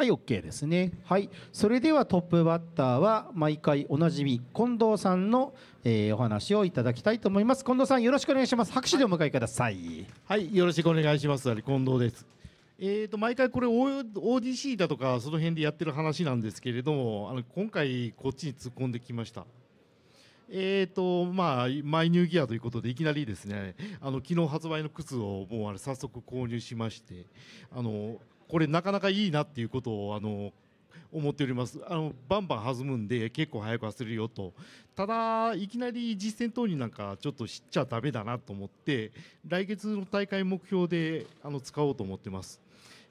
はいオッケーですねはいそれではトップバッターは毎回おなじみ近藤さんの、えー、お話をいただきたいと思います近藤さんよろしくお願いします拍手でお迎えくださいはいよろしくお願いします近藤ですえーと、毎回これ ODC だとかその辺でやってる話なんですけれどもあの今回こっちに突っ込んできました。えーとまあ、マイニューギアということでいきなりですねあの昨日発売の靴をもうあれ早速購入しましてあのこれなかなかいいなっていうことをあの思っておりますあのバンバン弾むんで結構速く走れるよとただいきなり実戦投入なんかちょっと知っちゃだめだなと思って来月の大会目標であの使おうと思ってます。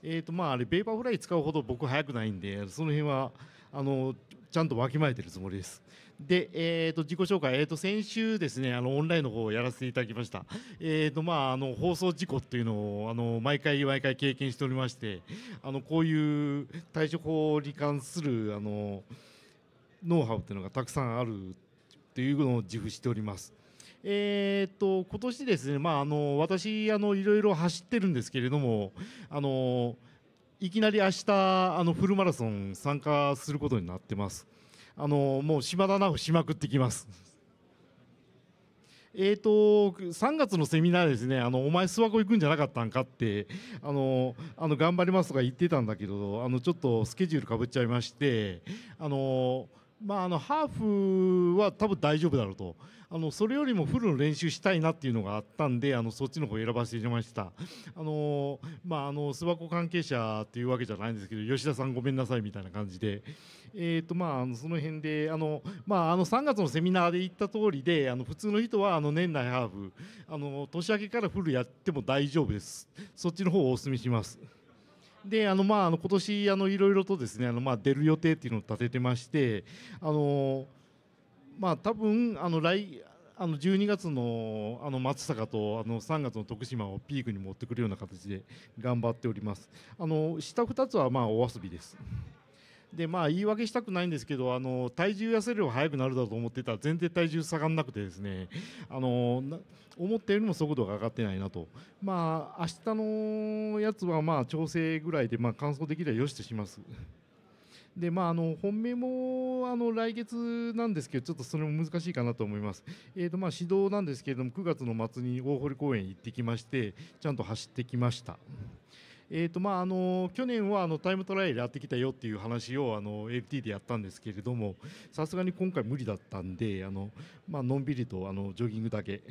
えーとまあ、あれベーパーフライ使うほど僕速くないんでその辺はあのちゃんとわきまえてるつもりです。で、えーと、自己紹介、えーと、先週ですねあのオンラインの方をやらせていただきました、えーとまあ、あの放送事故っていうのをあの毎回毎回経験しておりましてあのこういう対処法に関するあのノウハウっていうのがたくさんあるっていうのを自負しております。えーと、と今年ですね、まあ、あの私あのいろいろ走ってるんですけれどもあのいきなり明日あのフルマラソン参加することになってます。あのもう島田直しまくってきます。えーと3月のセミナーですね、あのお前、諏訪湖行くんじゃなかったんかってあのあの、頑張りますとか言ってたんだけど、あのちょっとスケジュールかぶっちゃいまして、あのまあ、あのハーフは多分大丈夫だろうと。あのそれよりもフルの練習したいなっていうのがあったんであのそっちの方選ばせていただきましたあのまああの諏訪湖関係者っていうわけじゃないんですけど吉田さんごめんなさいみたいな感じでえっ、ー、とまああのその辺であのまああの3月のセミナーで言った通りであの普通の人はあの年内ハーフあの年明けからフルやっても大丈夫ですそっちの方をお勧めしますであのまああの今年あのいろいろとですねあのまあ出る予定っていうのを立ててましてあのまあ多分あの来あの12月のあの松坂とあの3月の徳島をピークに持ってくるような形で頑張っております。あの下2つはまあお遊びです。でまあ言い訳したくないんですけどあの体重痩せるよ早くなるだと思ってたら全然体重下がらなくてですねあの思ったよりも速度が上がってないなとまあ明日のやつはまあ調整ぐらいでまあ完走できればよしとします。でまあ、あの本命もあの来月なんですけどちょっとそれも難しいかなと思います、えーとまあ、指導なんですけれども9月の末に大堀公園行ってきましてちゃんと走ってきました。えーとまあ、あの去年はあのタイムトライアルやってきたよっていう話をあの LT でやったんですけれどもさすがに今回無理だったんであの、まあのんびりとあのジョギングだけ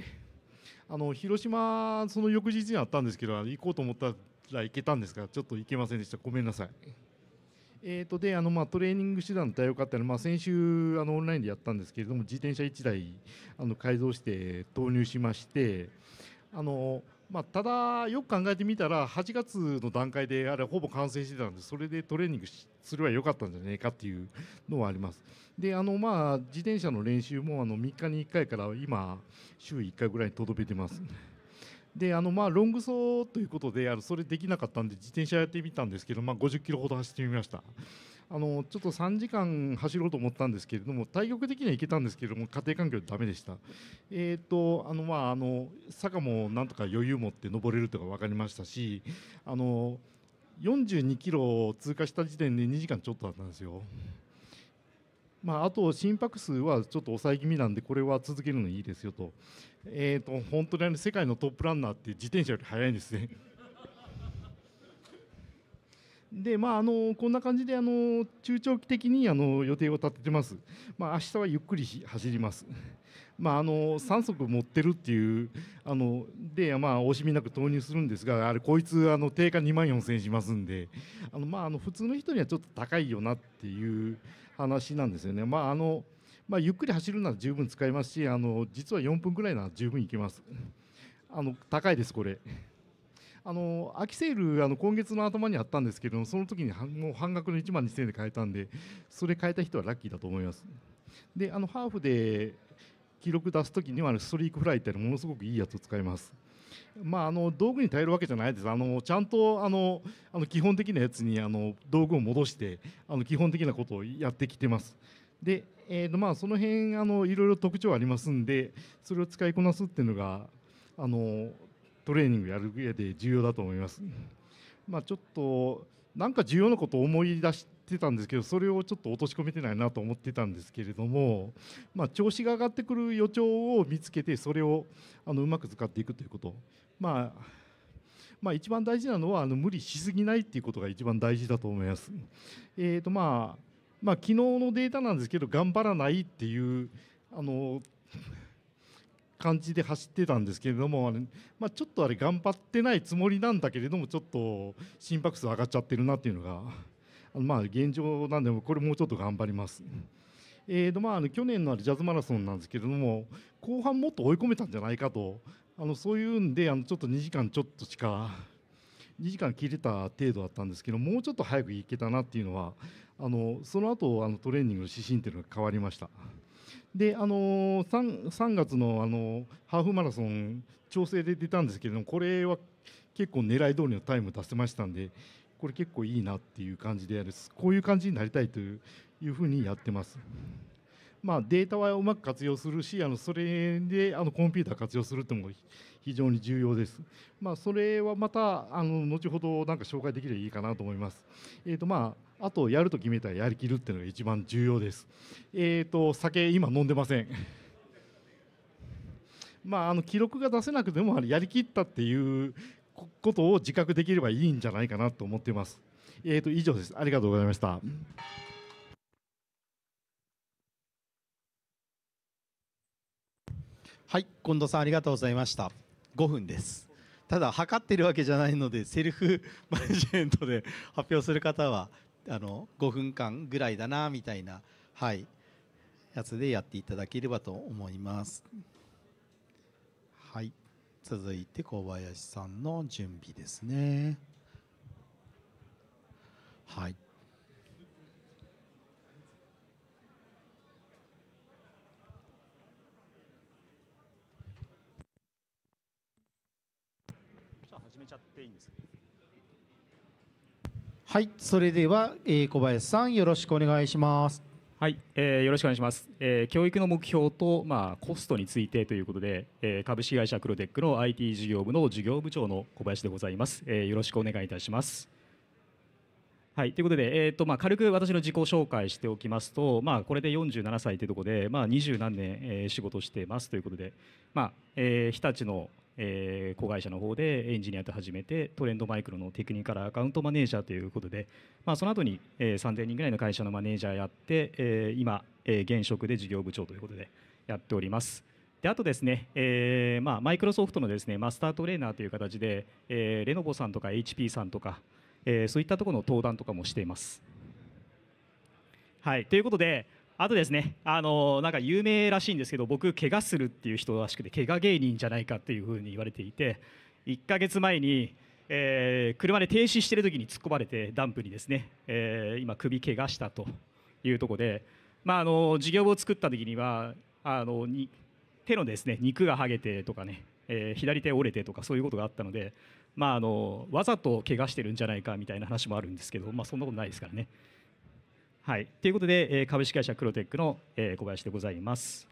あの広島その翌日にあったんですけど行こうと思ったら行けたんですがちょっと行けませんでしたごめんなさい。えーとであのまあ、トレーニング手段の多か化ってのは、まあ、先週あのオンラインでやったんですけれども自転車1台あの改造して投入しましてあの、まあ、ただよく考えてみたら8月の段階であれほぼ完成してたのでそれでトレーニングすればよかったんじゃないかっていうのはありますであの、まあ、自転車の練習もあの3日に1回から今週1回ぐらいに届けてます。であのまあロング走ということであのそれできなかったんで自転車やってみたんですけど、まあ、50キロほど走ってみましたあのちょっと3時間走ろうと思ったんですけれども体力的にはいけたんですけれども家庭環境でだめでしたえっ、ー、とあのまああの坂もなんとか余裕持って登れるとか分かりましたしあの42キロを通過した時点で2時間ちょっとだったんですよ。うんまあ、あと心拍数はちょっと抑え気味なんでこれは続けるのいいですよと,、えーと、本当にあの世界のトップランナーって自転車より速いんですね。でまあ、あのこんな感じであの中長期的にあの予定を立ててます、まあ明日はゆっくり走ります、まあ、あの3足持ってるっていうあので、まあ、惜しみなく投入するんですがあれこいつあの定価2万4000円しますんであの、まあ、あの普通の人にはちょっと高いよなっていう話なんですよね。まああのまあ、ゆっくり走るなら十分使えますしあの実は4分ぐらいなら十分いけます。あの高いですこれあの秋セールあの今月の頭にあったんですけれどもその時にもう半額の1万2000円で買えたんでそれ買えた人はラッキーだと思いますであのハーフで記録出す時にはストリークフライってものすごくいいやつを使いますまあ、あの道具に頼るわけじゃないですあのちゃんとあのあの基本的なやつにあの道具を戻してあの基本的なことをやってきてます。で、えーとまあ、その辺あのいろいろ特徴ありますんでそれを使いこなすっていうのがあのトレーニングやる上で重要だと思います。まあ、ちょっとなんか重要なことを思い出しってたんですけどそれをちょっと落とし込めてないなと思ってたんですけれども、まあ、調子が上がってくる予兆を見つけてそれをあのうまく使っていくということ、まあ、まあ一番大事なのはあの無理しすぎないっていうことが一番大事だと思います。えーとまあまあ、昨日のデータなんですけど頑張らないっていうあの感じで走ってたんですけれども、まあ、ちょっとあれ頑張ってないつもりなんだけれどもちょっと心拍数上がっちゃってるなっていうのが。まあ、現状なんで、これもうちょっと頑張ります。えーとまあ、あの去年のあるジャズマラソンなんですけれども後半もっと追い込めたんじゃないかとあのそういうんであのちょっと2時間ちょっとしか2 時間切れた程度だったんですけどもうちょっと早くいけたなっていうのはあのその後あのトレーニングの指針っていうのが変わりました。であの 3, 3月のあのハーフマラソン調整で出たんですけれどもこれは結構狙い通りのタイム出せましたんでこれ結構いいなっていう感じでやるこういう感じになりたいというふうにやってます。まあ、データはうまく活用するしあのそれであのコンピューター活用するっても非常に重要です。まあ、それはまたあの後ほどなんか紹介できればいいかなと思います。えーとまあ、あとやると決めたらやりきるっていうのが一番重要です。えーと、と酒今飲んでません。まあ、あの記録が出せなくてもやりきったっていうことを自覚できればいいんじゃないかなと思っています。えー、と以上です。ありがとうございました。はい、近藤さんありがとうございました。5分です。ただ測ってるわけじゃないのでセルフマネジメントで 発表する方はあの5分間ぐらいだなみたいな、はい、やつでやっていただければと思います。はい続いて小林さんの準備ですね。はい。じゃ始めちゃっていいんですはい、それでは、えー、小林さんよろしくお願いします。はい、えー、よろしくお願いします、えー、教育の目標と、まあ、コストについてということで、えー、株式会社クロテックの IT 事業部の事業部長の小林でございます、えー、よろしくお願いいたしますはい、ということで、えーとまあ、軽く私の自己紹介しておきますと、まあ、これで47歳というところで、まあ、20何年、えー、仕事してますということで、まあえー、日立のえー、子会社の方でエンジニアと始めてトレンドマイクロのテクニカルアカウントマネージャーということで、まあ、その後に、えー、3000人ぐらいの会社のマネージャーやって、えー、今、えー、現職で事業部長ということでやっております。であとですね、えーまあ、マイクロソフトのですねマスタートレーナーという形で、えー、レノボさんとか HP さんとか、えー、そういったところの登壇とかもしています。はい、ということで、あとですね、あのなんか有名らしいんですけど、僕、怪我するっていう人らしくて、怪我芸人じゃないかっていうふうに言われていて、1か月前に、えー、車で停止してる時に突っ込まれて、ダンプにですね、えー、今、首怪我したというところで、まあ、あの事業部を作った時には、あのに手のですね肉が剥げてとかね、えー、左手折れてとかそういうことがあったので、まあ、あのわざと怪我してるんじゃないかみたいな話もあるんですけど、まあ、そんなことないですからね。はい、ということで、えー、株式会社クロテックの、えー、小林でございます。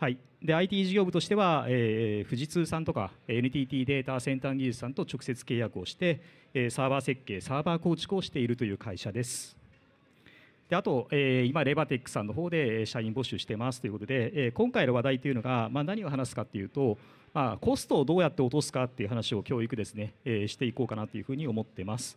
はい、で IT 事業部としては、えー、富士通さんとか NTT データセンター技術さんと直接契約をして、えー、サーバー設計サーバー構築をしているという会社ですであと、えー、今レバテックさんの方で社員募集してますということで、えー、今回の話題というのが、まあ、何を話すかというと、まあ、コストをどうやって落とすかっていう話を教育ですね、えー、していこうかなというふうに思ってます。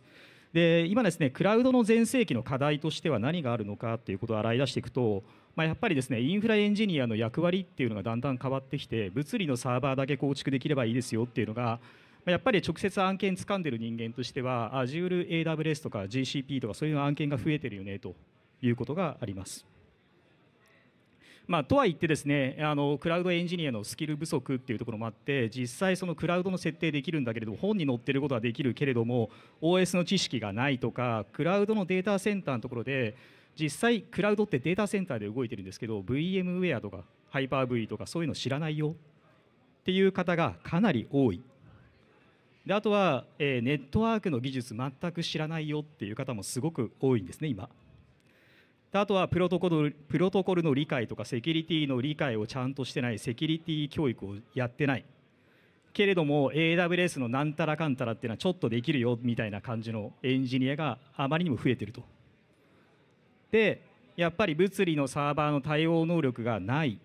で今ですねクラウドの全盛期の課題としては何があるのかっていうことを洗い出していくと、まあ、やっぱりですねインフラエンジニアの役割っていうのがだんだん変わってきて物理のサーバーだけ構築できればいいですよっていうのがやっぱり直接案件掴んでる人間としては Azure、AWS とか GCP とかそういう案件が増えてるよねということがあります。まあ、とは言ってですねあのクラウドエンジニアのスキル不足っていうところもあって実際そのクラウドの設定できるんだけれども本に載ってることはできるけれども OS の知識がないとかクラウドのデータセンターのところで実際クラウドってデータセンターで動いてるんですけど VMWare とかハイパー V とかそういうの知らないよっていう方がかなり多いであとは、えー、ネットワークの技術全く知らないよっていう方もすごく多いんですね今。あとはプロトコルプロトコルの理解とかセキュリティの理解をちゃんとしてないセキュリティ教育をやってないけれども AWS のなんたらかんたらっていうのはちょっとできるよみたいな感じのエンジニアがあまりにも増えてると。でやっぱり物理のサーバーの対応能力がない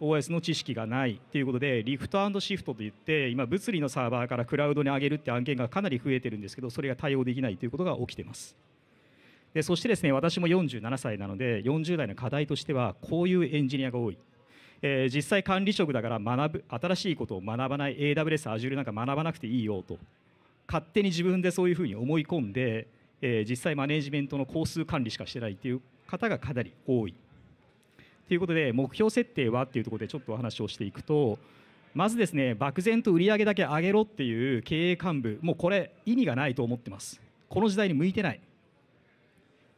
OS の知識がないということでリフトシフトといって今物理のサーバーからクラウドに上げるって案件がかなり増えてるんですけどそれが対応できないということが起きてます。でそしてですね私も47歳なので40代の課題としてはこういうエンジニアが多い、えー、実際管理職だから学ぶ新しいことを学ばない AWS、Azure なんか学ばなくていいよと勝手に自分でそういうふうに思い込んで、えー、実際マネジメントの工数管理しかしてないという方がかなり多い。ということで目標設定はっていうところでちょっとお話をしていくとまずですね漠然と売上だけ上げろっていう経営幹部もうこれ意味がないと思ってますこの時代に向いてない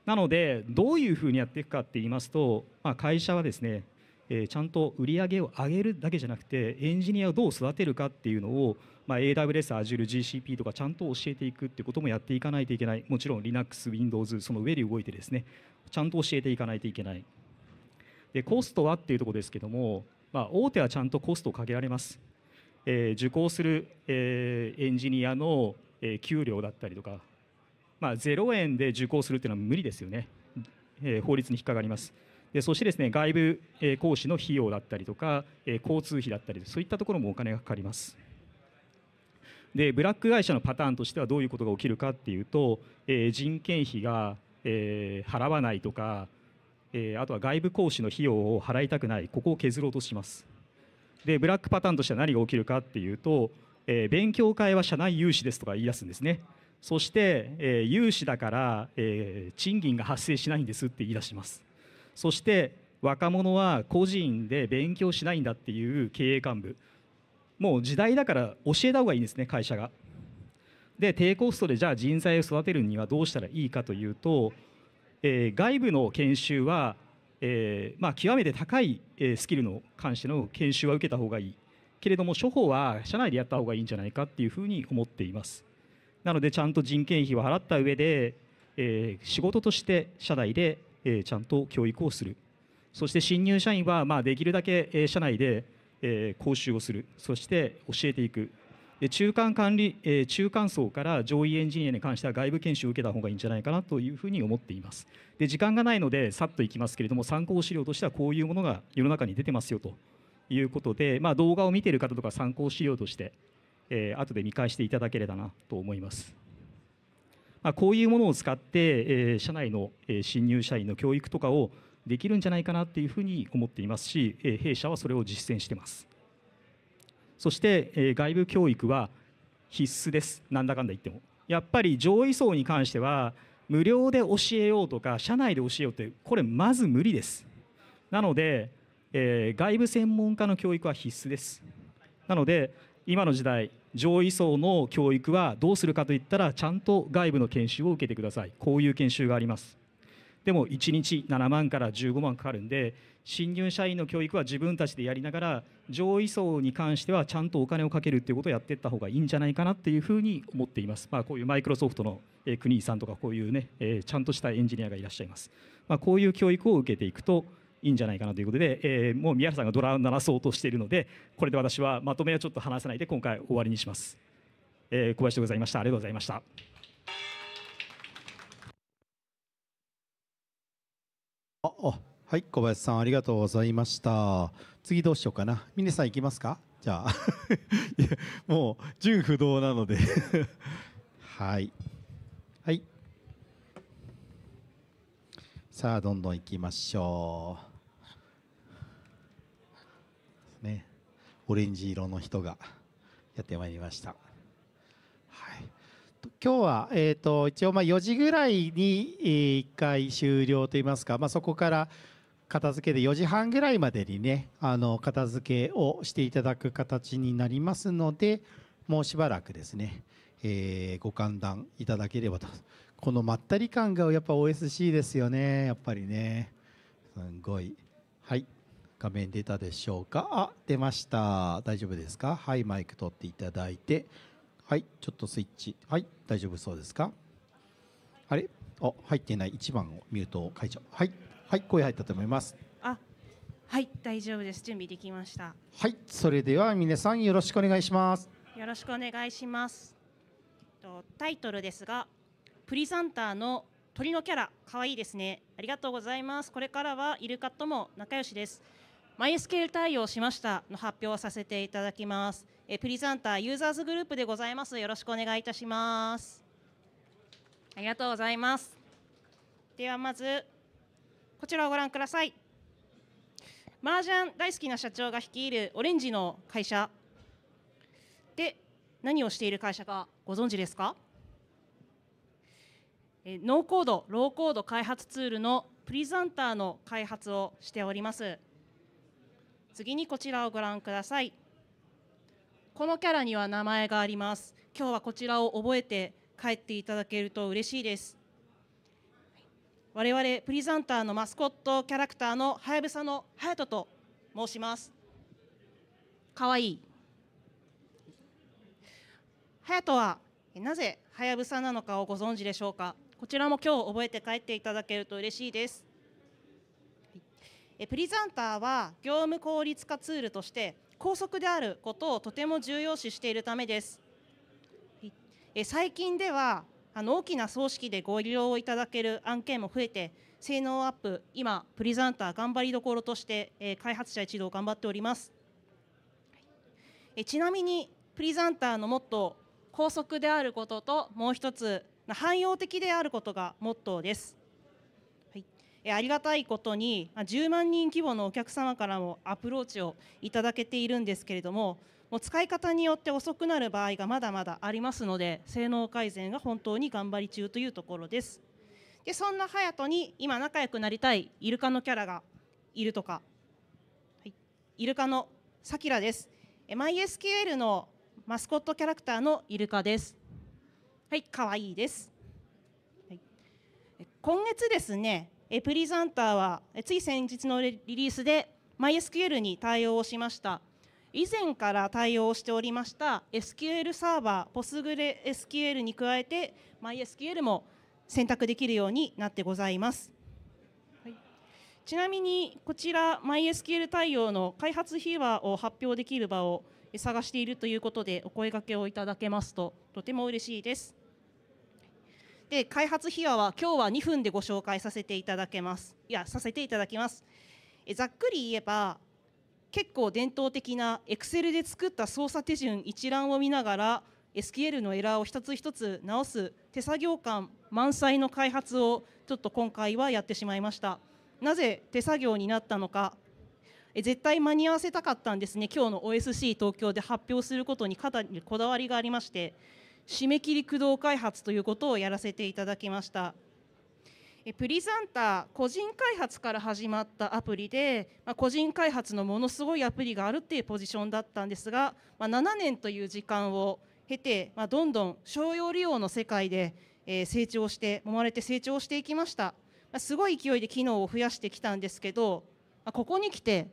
なのでどういうふうにやっていくかって言いますと、まあ、会社はですね、えー、ちゃんと売り上げを上げるだけじゃなくてエンジニアをどう育てるかっていうのを、まあ、AWS、Azure、GCP とかちゃんと教えていくってこともやっていかないといけないもちろん Linux、Windows その上で動いてですねちゃんと教えていかないといけないでコストはっていうところですけども、まあ、大手はちゃんとコストをかけられます、えー、受講する、えー、エンジニアの給料だったりとかまあ、0円で受講するというのは無理ですよね、えー、法律に引っかかります。でそしてですね外部、え講師の費用だったりとか、えー、交通費だったりそういったところもお金がかかります。でブラック会社のパターンとしてはどういうことが起きるかっていうと、えー、人件費が、えー、払わないとか、えー、あとは外部講師の費用を払いたくないここを削ろうとします。でブラックパターンとしては何が起きるかっていうと、えー、勉強会は社内融資ですとか言い出すんですね。そして、えー、融資だから、えー、賃金が発生しないんですって言い出しますそして若者は個人で勉強しないんだっていう経営幹部もう時代だから教えた方がいいんですね会社がで低コストでじゃあ人材を育てるにはどうしたらいいかというと、えー、外部の研修は、えーまあ、極めて高いスキルの関しての研修は受けた方がいいけれども処方は社内でやった方がいいんじゃないかっていうふうに思っていますなのでちゃんと人件費を払った上で、えー、仕事として社内で、えー、ちゃんと教育をするそして新入社員は、まあ、できるだけ、えー、社内で、えー、講習をするそして教えていくで中間管理、えー、中間層から上位エンジニアに関しては外部研修を受けた方がいいんじゃないかなというふうに思っていますで時間がないのでさっといきますけれども参考資料としてはこういうものが世の中に出てますよということで、まあ、動画を見ている方とか参考資料としてえー、後で見返していただければなと思います。まあ、こういうものを使って、えー、社内の、えー、新入社員の教育とかをできるんじゃないかなっていうふうに思っていますし、えー、弊社はそれを実践してます。そして、えー、外部教育は必須です、なんだかんだ言っても。やっぱり上位層に関しては無料で教えようとか社内で教えようってこれまず無理です。なので、えー、外部専門家の教育は必須です。なので今の時代上位層の教育はどうするかといったらちゃんと外部の研修を受けてくださいこういう研修がありますでも1日7万から15万かかるんで新入社員の教育は自分たちでやりながら上位層に関してはちゃんとお金をかけるっていうことをやっていった方がいいんじゃないかなっていうふうに思っています、まあ、こういうマイクロソフトの国井さんとかこういうねちゃんとしたエンジニアがいらっしゃいます、まあ、こういう教育を受けていくといいんじゃないかなということで、えー、もう宮原さんがドラを鳴らそうとしているのでこれで私はまとめはちょっと話さないで今回終わりにします、えー、小林でございましたありがとうございましたああはい小林さんありがとうございました次どうしようかな峰さん行きますかじゃあ もう純不動なので はいはいさあどんどん行きましょうオレンジ色の人がやってまいりました。はい今日は、えーと、一応まあ4時ぐらいに1回終了といいますか、まあ、そこから片付けで4時半ぐらいまでにねあの片付けをしていただく形になりますのでもうしばらくですね、えー、ご歓談いただければとこのまったり感がやっぱ OSC ですよねやっぱりねすごいはい画面出たでしょうかあ出ました大丈夫ですかはいマイク取っていただいてはいちょっとスイッチはい大丈夫そうですかあれあ入ってない1番をミュートを解除はいはい声入ったと思いますあはい大丈夫です準備できましたはいそれでは皆さんよろしくお願いしますよろしくお願いしますタイトルですがプリサンターの鳥のキャラかわいいですねありがとうございますこれからはイルカとも仲良しです MySQL 対応しましたの発表をさせていただきます。えプリザンターユーザーズグループでございます。よろしくお願いいたします。ありがとうございます。ではまずこちらをご覧ください。麻雀大好きな社長が率いるオレンジの会社で何をしている会社かご存知ですかえノーコード、ローコード開発ツールのプリザンターの開発をしております。次にこちらをご覧くださいこのキャラには名前があります今日はこちらを覚えて帰っていただけると嬉しいです我々プリザンターのマスコットキャラクターのハヤブサのはやとと申しますかわいいはやとはなぜハヤブサなのかをご存知でしょうかこちらも今日覚えて帰っていただけると嬉しいですプリザンターは業務効率化ツールとして高速であることをとても重要視しているためです最近ではあの大きな葬式でご利用いただける案件も増えて性能アップ今プリザンター頑張りどころとして、え開発者一同頑張っております、えちなみにプリザンターのモットー高速であることともう一つ汎用的であることがモットーですありがたいことに10万人規模のお客様からもアプローチをいただけているんですけれどももう使い方によって遅くなる場合がまだまだありますので性能改善が本当に頑張り中というところですでそんな隼人に今仲良くなりたいイルカのキャラがいるとか、はい、イルカのさきらですマ y SQL のマスコットキャラクターのイルカですはい可愛いです、はい、今月ですねえプリザンターはつい先日のリリースで MySQL に対応をしました以前から対応しておりました SQL サーバー PostgreSQL に加えて MySQL も選択できるようになってございます、はい、ちなみにこちら MySQL 対応の開発秘話を発表できる場を探しているということでお声掛けをいただけますととても嬉しいですで開発秘話は今日は2分でご紹介させていただけますいやさせていただきますえざっくり言えば結構伝統的な Excel で作った操作手順一覧を見ながら SQL のエラーを一つ一つ直す手作業感満載の開発をちょっと今回はやってしまいましたなぜ手作業になったのか絶対間に合わせたかったんですね今日の OSC 東京で発表することに肩にこだわりがありまして締め切り駆動開発ということをやらせていただきましたプリザンタ個人開発から始まったアプリで、まあ、個人開発のものすごいアプリがあるっていうポジションだったんですが、まあ、7年という時間を経て、まあ、どんどん商用利用の世界で成長して揉まれて成長していきました、ますごい勢いで機能を増やしてきたんですけど、まここに来て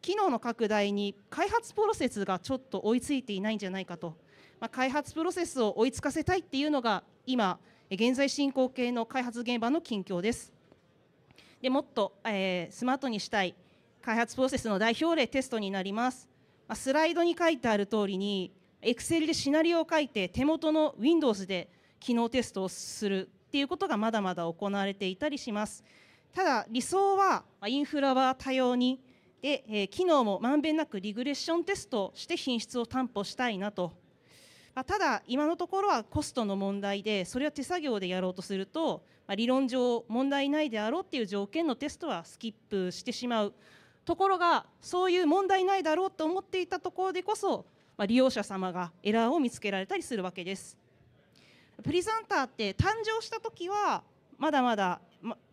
機能の拡大に開発プロセスがちょっと追いついていないんじゃないかとまあ、開発プロセスを追いつかせたいっていうのが今現在進行形の開発現場の近況ですでもっと、えー、スマートにしたい開発プロセスの代表例テストになります、まあ、スライドに書いてある通りに Excel でシナリオを書いて手元の Windows で機能テストをするっていうことがまだまだ行われていたりしますただ理想はインフラは多様にで、え機能もまんべんなくリグレッションテストして品質を担保したいなとまあ、ただ今のところはコストの問題でそれは手作業でやろうとすると、まあ、理論上問題ないであろうっていう条件のテストはスキップしてしまうところがそういう問題ないだろうと思っていたところでこそ、まあ、利用者様がエラーを見つけられたりするわけですプリザンターって誕生した時はまだまだ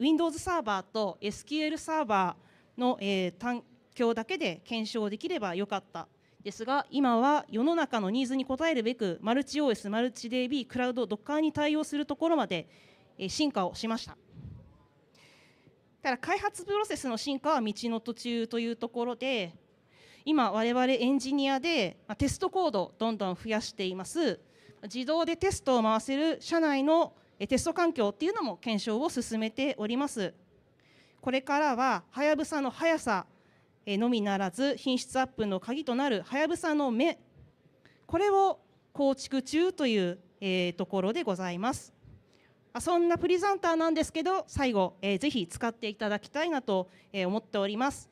Windows サーバーと SQL サーバーの、え環境だけで検証できればよかったですが今は世の中のニーズに応えるべくマルチ OS、マルチ DB、クラウド、ドッカーに対応するところまで進化をしましたただ開発プロセスの進化は道の途中というところで今我々エンジニアでテストコードをどんどん増やしています自動でテストを回せる社内のテスト環境っていうのも検証を進めておりますこれからははやぶさの速さのみならず品質アップの鍵となるはやぶさの目これを構築中という、えところでございますあそんなプリザンターなんですけど最後、えぜひ使っていただきたいなと、え思っております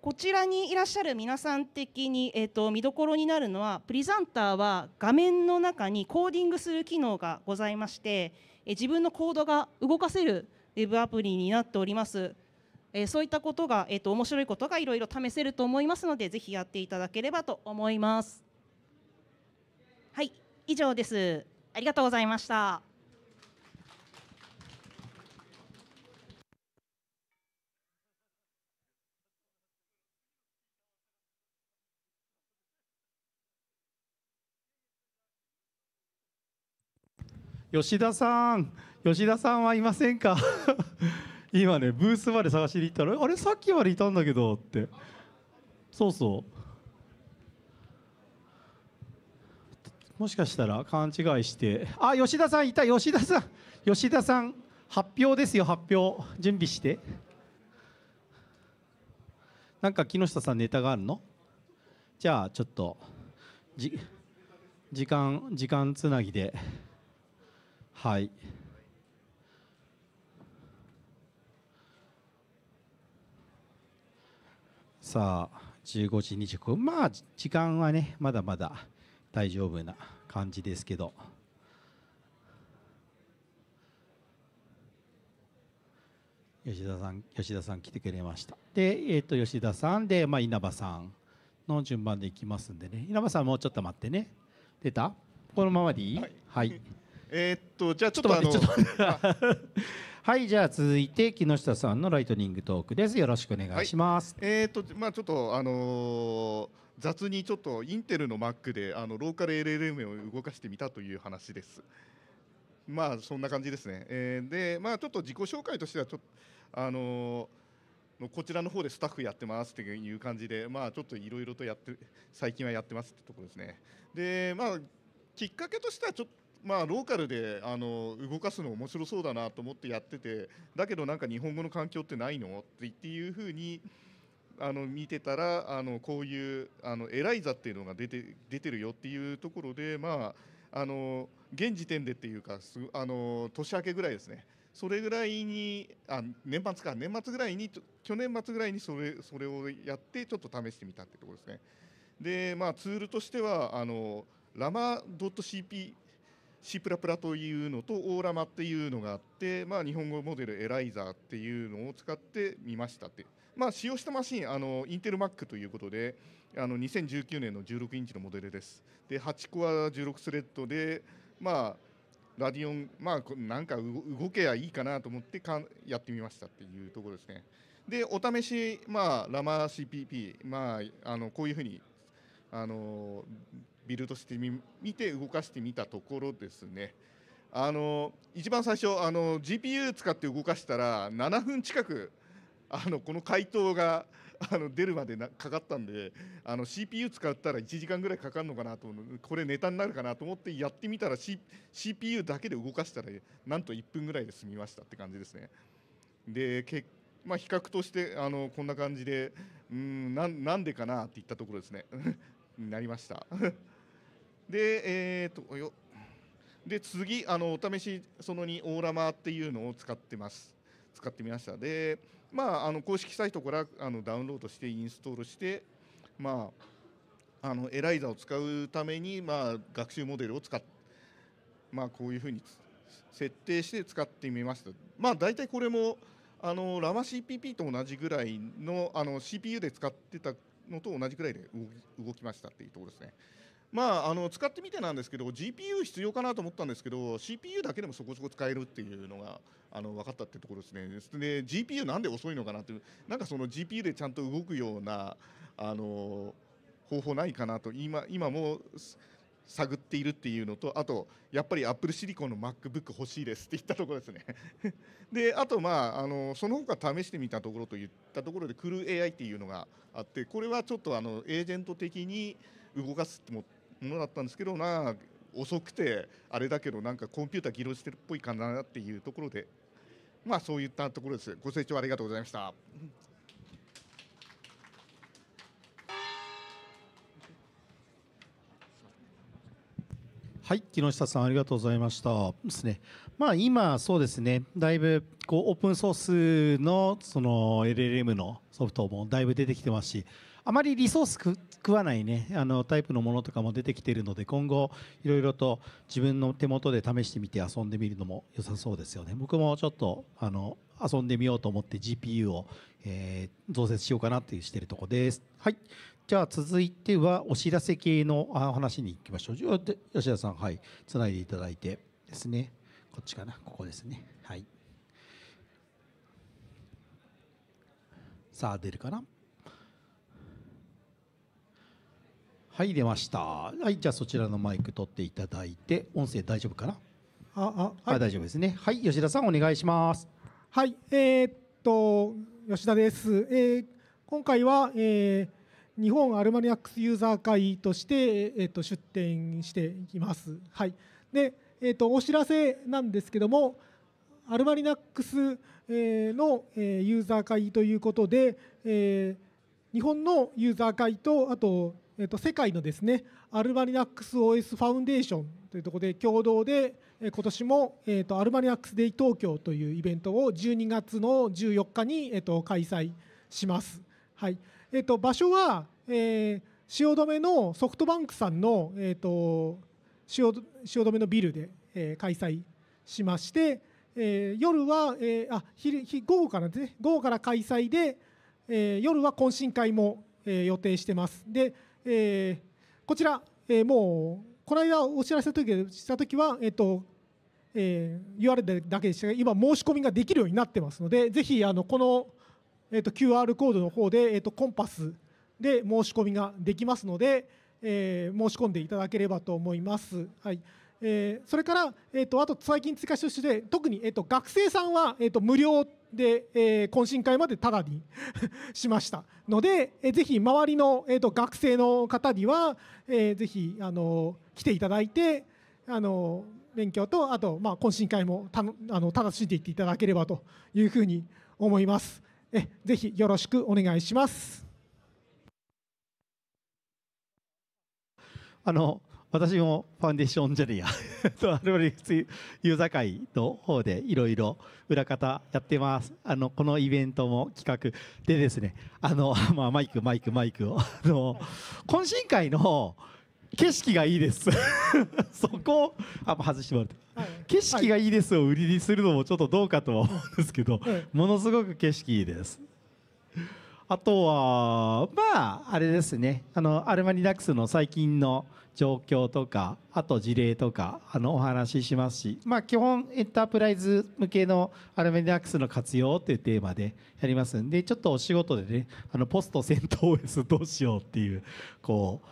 こちらにいらっしゃる皆さん的に、えーと、と見どころになるのはプリザンターは画面の中にコーディングする機能がございまして、えー、自分のコードが動かせるウェブアプリになっておりますえそういったことが、えーと、面白いことがいろいろ試せると思いますのでぜひやっていただければと思います。はい以上です。ありがとうございました。吉田さん、吉田さんはいませんか今ねブースまで探しに行ったら「あれさっきまでいたんだけど」ってそうそうもしかしたら勘違いしてあ吉田さんいた吉田さん吉田さん発表ですよ発表準備してなんか木下さんネタがあるのじゃあちょっと時間時間つなぎではい。さあ15時25分まあ時間はねまだまだ大丈夫な感じですけど吉田さん吉田さん来てくれましたで、えー、と吉田さんで、まあ、稲葉さんの順番でいきますんでね稲葉さんもうちょっと待ってね出たこのままでいいはい、はい、えっとじゃあちょっと待あのはいじゃあ続いて木下さんのライトニングトークですよろしくお願いします、はい、えっ、ー、とまあちょっとあのー、雑にちょっとインテルの Mac であのローカル LLM を動かしてみたという話です。まあそんな感じですね。えー、でまあちょっと自己紹介としてはちょっとあのー、こちらの方でスタッフやってますっていう感じでまあちょっといろいろとやって最近はやってますってところですね。でまあきっかけとしてはちょっとまあ、ローカルであの動かすの面白そうだなと思ってやっててだけどなんか日本語の環境ってないのっていうふうにあの見てたらあのこういうあのエライザっていうのが出て出てるよっていうところで、まあ、あの現時点でっていうかすあの年明けぐらいですねそれぐらいにあ年末か年末ぐらいに去年末ぐらいにそれそれをやってちょっと試してみたってところですね。でまあ、ツールとしてはあのラマ .cp C++ というのとオーラマっていうのがあって、まあ、日本語モデルエライザーっていうのを使ってみましたって、まあ、使用したマシンあのインテル Mac ということであの2019年の16インチのモデルですで8コア16スレッドで、まあ、ラディオン、まあ、なんか動けばいいかなと思ってかやってみましたっていうところですねでお試し、まあ、ラマ CPP、まあ、あのこういうふうにあのビルドしてみ見て動かしてみたところですねあの一番最初あの GPU 使って動かしたら7分近くあのこの回答があの出るまでなかかったんであの CPU 使ったら1時間ぐらいかかるのかなとこれネタになるかなと思ってやってみたら、C、CPU だけで動かしたらなんと1分ぐらいで済みましたって感じですね。でまあ、比較としてあのこんな感じでうんなんでかなっていったところですね なりましたで、えー、っとよで次あのお試しその2オーラマっていうのを使ってます使ってみましたでまああの公式サイトからあのダウンロードしてインストールしてまああのエライザを使うためにまあ学習モデルを使っまあこういうふうに設定して使ってみましたまあ大体これもあのラマ CPP と同じぐらいのあの CPU で使ってたのと同じぐらいで動きましたっていうところですね。まあ、あの使ってみてなんですけど GPU 必要かなと思ったんですけど CPU だけでもそこそこ使えるっていうのがあの分かったってところですねで GPU なんで遅いのかなっていうなんかその GPU でちゃんと動くようなあの方法ないかなと今今も探っているっていうのとあとやっぱりアップルシリコンの MacBook 欲しいですって言ったところですね であとまああのその他試してみたところといったところでクルー AI っていうのがあってこれはちょっとあのエージェント的に動かすって思ってものだったんですけどな遅くてあれだけどなんかコンピューター議論してるっぽいかなっていうところでまあそういったところですご清聴ありがとうございました。はい、木下さんありがとうございました。ですね。まあ今そうですね、だいぶこうオープンソースのその LLM のソフトもだいぶ出てきてますし、あまりリソース食わないねあのタイプのものとかも出てきているので今後いろいろと自分の手元で試してみて遊んでみるのも良さそうですよね僕もちょっとあの遊んでみようと思って GPU を、えー、増設しようかなとしてるとこですはいじゃあ続いてはお知らせ系の話に行きましょう吉田さんはいつないでいただいてですねこっちかなここですねはいさあ出るかなはい出ましたはいじゃあそちらのマイク取っていただいて音声大丈夫かなああ、はい、大丈夫ですねはい吉田さんお願いしますはいえー、っと吉田です、えー、今回は、えー、日本アルマニアックスユーザー会として、えー、っと出展していきますはいでえー、っとお知らせなんですけどもアルマリナックスのユーザー会ということで、え日本のユーザー会とあとえー、と世界のですねアルマリナックス OS ファウンデーションというところで共同で今年も、えー、とアルマリナックスデイ東京というイベントを12月の14日に、えー、と開催します。はいえー、と場所は、えー、汐留のソフトバンクさんの、えー、と汐留のビルで、えー、開催しまして、えー、夜は、えー、あ日午後からですね午後から開催で、えー、夜は懇親会も、えー、予定してます。でえー、こちら、えー、もうこの間お知らせした時は、えっとえー、URL だけでしたが今申し込みができるようになってますのでぜひあのこの、えっと、QR コードの方で、えっと、コンパスで申し込みができますので、えー、申し込んでいただければと思います。はいえー、それから、えーと、あと最近追加して特に、えーと、学生さんは、えーと無料で、えー、懇親会までただに しましたので、えー、ぜひ周りの、えーと、学生の方には、えー、ぜひあの来ていただいてあの勉強とあと、まあ、懇親会もたあの楽しんでいっていただければというふうに思います。えぜひよろしくお願いします。あの私もファンデーションジェリアと アルバリクスユーザー会の方でいろいろ裏方やってますあのこのイベントも企画でですねあの、まあ、マイクマイクマイクをあの懇親会の景色がいいです そこあ外してもらって、景色がいいですを売りにするのもちょっとどうかとは思うんですけど、ものすごく景色いいですあとはまああれですねあのアルマリダックスの最近の状況とかあと事例とかあのお話ししますし、まあ、基本エンタープライズ向けのアルメディアックスの活用というテーマでやりますんでちょっとお仕事でねあのポスト戦闘 OS どうしようっていうこう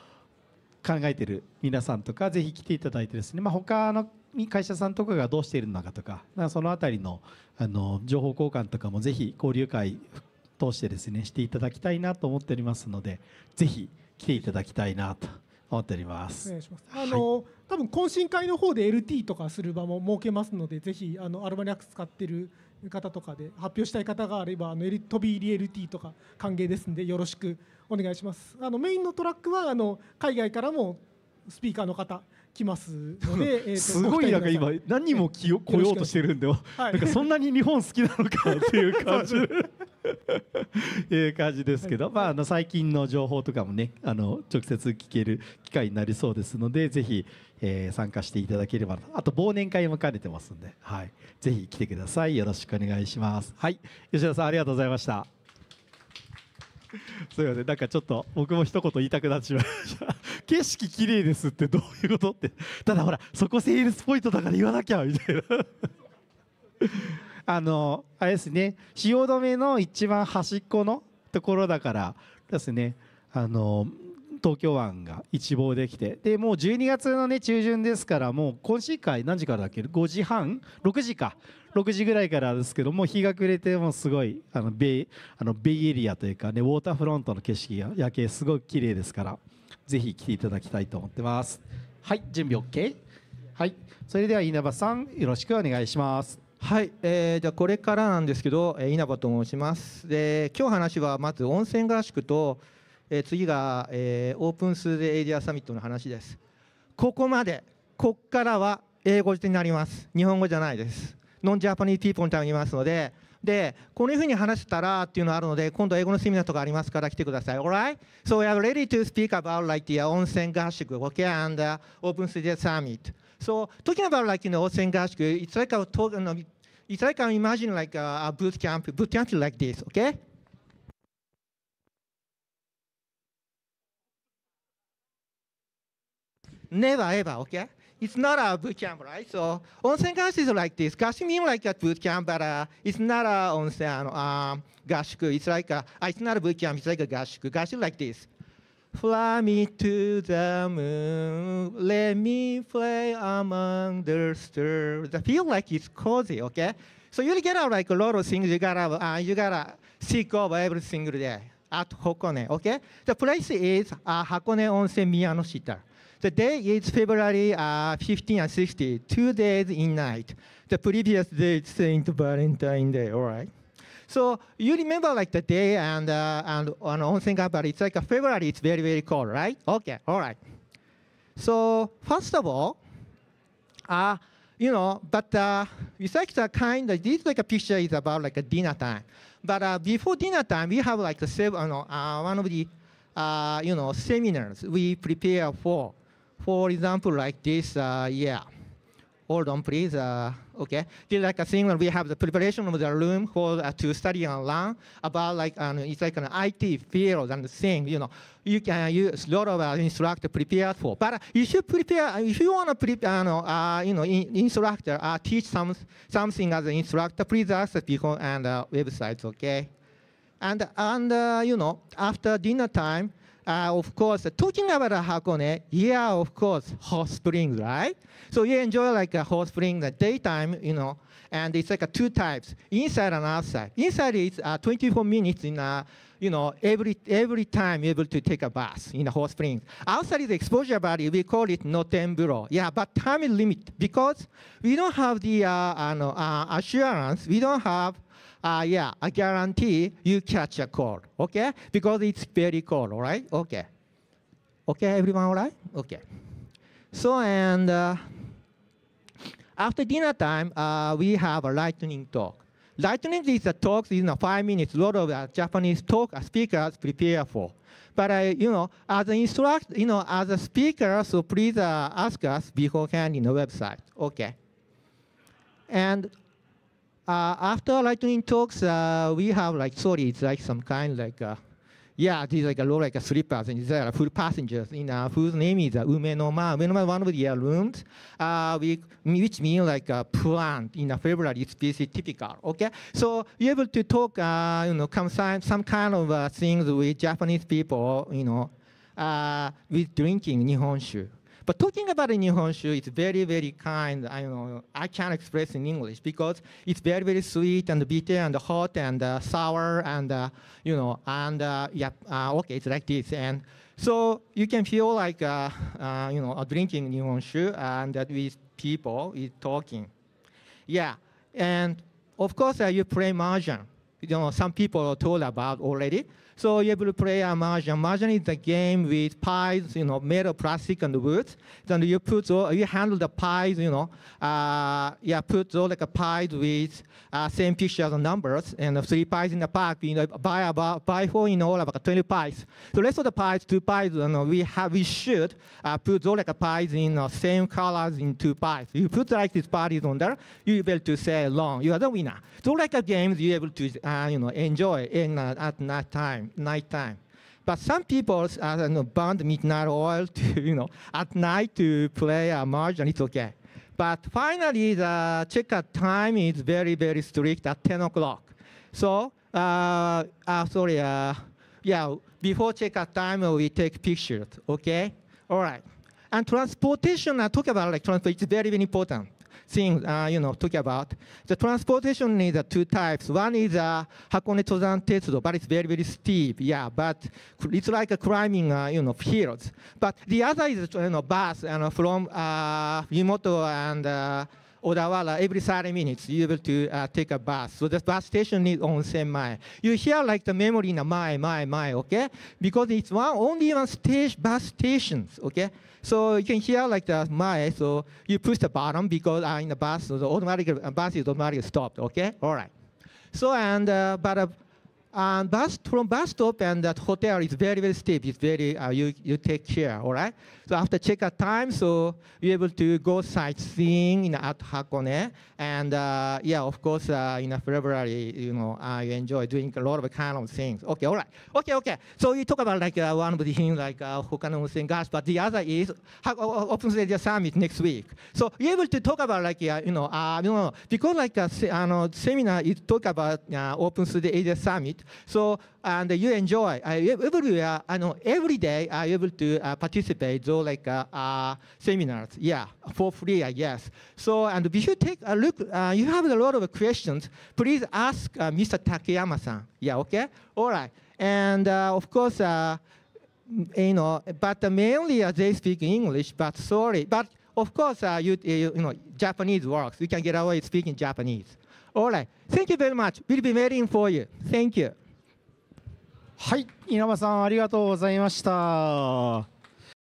考えてる皆さんとかぜひ来ていただいてですね、まあ、他の会社さんとかがどうしているのかとかかその辺りのあの情報交換とかもぜひ交流会通してですねしていただきたいなと思っておりますのでぜひ来ていただきたいなと。思っております。お願いします。あの、はい、多分懇親会の方で LT とかする場も設けますので、ぜひあのアルバニアック使ってる方とかで発表したい方があればあの飛び入り LT とか歓迎ですんでよろしくお願いします。あのメインのトラックはあの海外からもスピーカーの方来ますので、えー、すごいなんか今何人も来ようとしてるんで、はい、なんかそんなに日本好きなのかっていう感じ いう感じですけど、まあ、あの最近の情報とかもねあの直接聞ける機会になりそうですのでぜひ、えー、参加していただければあと忘年会も兼ねてますんで、はい、ぜひ来てくださいよろしくお願いします。はい吉田さんありがとうございましたす いません、なんかちょっと僕も一言言いたくなってしまいました。景色綺麗ですってどういうことって、ただほら、そこセールスポイントだから言わなきゃみたいなあのあれですね汐留の一番端っこのところだからですねあの東京湾が一望できてでもう12月の、ね、中旬ですからもう今週ー会何時からだっけ5時半6時か6時ぐらいからですけども日が暮れてもすごいあのベイあのベイエリアというか、ね、ウォーターフロントの景色が、夜景すごく綺麗ですからぜひ来ていただきたいと思ってますはい準備 OK はいそれでは稲葉さんよろしくお願いしますはい、えー、じゃあこれからなんですけど、えー、稲葉と申しますで今日話はまず温泉合宿と、えー、次が、えー、オープンスでエイディアサミットの話ですここまでこっからは英語になります日本語じゃないですノンジャパニーテーポンタにいますのででこういうふうに話したらっていうのあるので今度英語のセミナーとかありますから来てください alright so we are ready to speak about like the 温泉合宿 o k a n d uh, open city summit So talking about like you know it's like a talk, you know, it's like I imagine like a, a boot camp. Boot camp like this, okay? Never ever, okay? It's not a boot camp, right? So onsen gash is like this. Gash means like a boot camp, but uh, it's not a onsen um, gashiku. It's like a, uh, it's not a boot camp. It's like a gashiku. Gash like this. Fly me to the moon, let me play among the stars. I feel like it's cozy, okay? So you get out like a lot of things you gotta, uh, you gotta seek over every single day at Hakone, okay? The place is uh, Hakone Onsen Miyanoshita. The day is February uh, 15 and 16, two days in night. The previous day is St. Valentine's Day, all right? So you remember like the day and, uh, and, and on thing about it's like a February, it's very, very cold, right? Okay, all right. So first of all, uh, you know, but uh, it's like the kind of, this like a picture is about like a dinner time. But uh, before dinner time, we have like a seven, uh, one of the, uh, you know, seminars we prepare for. For example, like this, uh, yeah. Hold on, please. Uh, okay? This like a thing when we have the preparation of the room for uh, to study and learn about like, um, it's like an IT field and thing, you know. You can use a lot of uh, instructor prepared for, but you should prepare, if you want to prepare, you uh, know, uh, you know in, instructor, uh, teach some, something as an instructor, please ask the people and uh, websites, okay? And, and uh, you know, after dinner time, uh, of course, talking about a Hakone, yeah, of course, hot springs, right? So you enjoy like a hot spring the daytime, you know, and it's like a two types, inside and outside. Inside is uh, 24 minutes in a, uh, you know, every every time able to take a bath in a hot spring. Outside is exposure body, we call it noten below. Yeah, but time limit because we don't have the uh, uh, no, assurance, we don't have uh, yeah, I guarantee you catch a cold, okay? Because it's very cold, all right? Okay. Okay, everyone all right? Okay. So, and uh, after dinner time, uh, we have a lightning talk. Lightning is a talk in a five minutes, a lot of uh, Japanese talk uh, speakers prepare for. But, uh, you know, as an instructor, you know, as a speaker, so please uh, ask us beforehand in the website. Okay. And uh, after lightning talks, uh, we have like sorry, it's like some kind like uh, yeah, these like a lot like a slippers and there are full passengers in uh, whose name is uh, Umenoma. Umenoma is one of the rooms, uh, we, which means like a plant in a February species typical. Okay, so you able to talk, uh, you know, some, some kind of uh, things with Japanese people, you know, uh, with drinking Nihonshu. But talking about the Nihonshu is very, very kind. I know I can't express in English because it's very, very sweet and bitter and hot and uh, sour and uh, you know and uh, yeah, uh, okay, it's like this. And so you can feel like uh, uh, you know drinking Nihonshu and that with people is talking. Yeah, and of course you play mahjong. You know some people told about already. So you able to play a mahjong. Mahjong is a game with pies, you know, made of plastic and wood. Then you put all, you handle the pies, you know, uh, yeah, put all like a pies with uh, same pictures and numbers, and three pies in the pack, you know, buy about buy four in all about 20 pies. The rest of the pies, two pies, you know, we have we should uh, put all like a pies in uh, same colors in two pies. You put like these pies on there, you able to say long. You are the winner. So like a games, you able to uh, you know enjoy in uh, at that time time, night time. But some people are you know, burn midnight oil to, you know, at night to play a margin, and it's okay. But finally, the checkout time is very, very strict at 10 o'clock. So, uh, uh, sorry, uh, yeah, before checkout time, uh, we take pictures, okay? All right. And transportation, I talk about like transport, it's very, very important things uh, you know, talking about. The transportation needs are two types. One is uh, Hakone Tozan Tetsudo, but it's very, very steep. Yeah, but it's like a climbing, uh, you know, hills. But the other is, you know, bus you know, from uh, Yumoto and uh, Odawara, every 30 minutes, you're able to uh, take a bus. So the bus station is on same mile. You hear like the memory in a mile, mile, mile, okay? Because it's one, only one stage, bus stations, okay? So you can hear like the mile, so you push the bottom because uh, in the bus, so the automatic uh, bus is automatically stopped, okay? All right. So, and, uh, but uh, and bus from bus stop and that hotel is very very steep. It's very uh, you you take care. All right. So after checkout time, so you're able to go sightseeing in know, at Hakone. And uh, yeah, of course, uh, in uh, February, you know, I you enjoy doing a lot of kind of things. Okay, all right. Okay, okay. So you talk about like uh, one of the things like uh, Hokkaido Onsen Gas, but the other is Open Asia Summit next week. So you're able to talk about like, uh, you know, uh, you know, because like a, uh, seminar is talk about uh, Open Asia Summit. So and you enjoy. everywhere, uh, I know every day I able to uh, participate those like uh, seminars. Yeah, for free, I guess. So and if you take a look, you have a lot of questions. Please ask Mr. Takeyama-san. Yeah, okay, all right. And of course, you know, but mainly they speak English. But sorry, but of course, uh, you, you, you, know, Japanese works. You can get away speaking Japanese. All right. Thank you very much. We'll be waiting for you. Thank you. はい稲葉さんありがとうございました